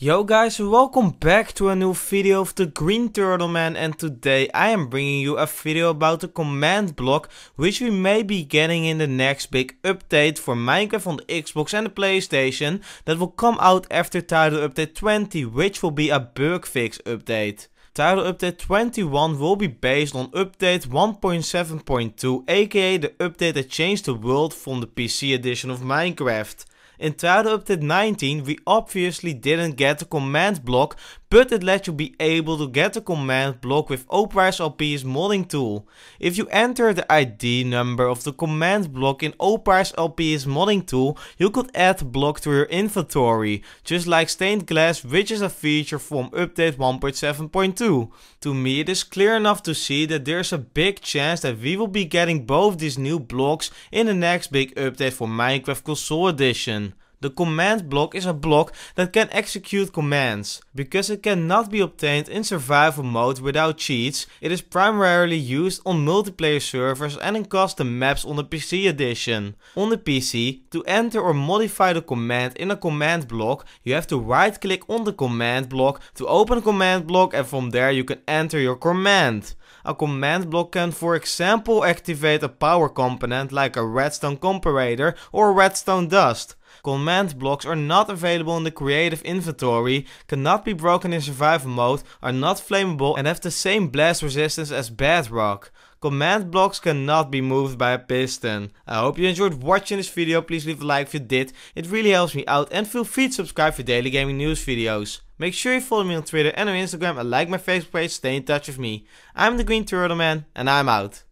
Yo guys, welcome back to a new video of the Green Turtle Man and today I am bringing you a video about the command block which we may be getting in the next big update for Minecraft on the Xbox and the Playstation that will come out after title update 20 which will be a bug fix update. Title update 21 will be based on update 1.7.2 aka the update that changed the world from the PC edition of Minecraft. In Update 19, we obviously didn't get the command block but it lets you be able to get the command block with OPRISLP's modding tool. If you enter the ID number of the command block in OPRISLP's modding tool, you could add block to your inventory, just like stained glass which is a feature from update 1.7.2. To me it is clear enough to see that there's a big chance that we will be getting both these new blocks in the next big update for Minecraft Console Edition. The command block is a block that can execute commands. Because it cannot be obtained in survival mode without cheats, it is primarily used on multiplayer servers and in custom maps on the PC edition. On the PC, to enter or modify the command in a command block, you have to right click on the command block to open a command block and from there you can enter your command. A command block can for example activate a power component like a redstone comparator or redstone dust. Command blocks are not available in the creative inventory, cannot be broken in survival mode, are not flammable and have the same blast resistance as bedrock. Command blocks cannot be moved by a piston. I hope you enjoyed watching this video, please leave a like if you did, it really helps me out and feel free to subscribe for daily gaming news videos. Make sure you follow me on Twitter and on Instagram and like my Facebook page, stay in touch with me. I'm the Green Turtle Man and I'm out.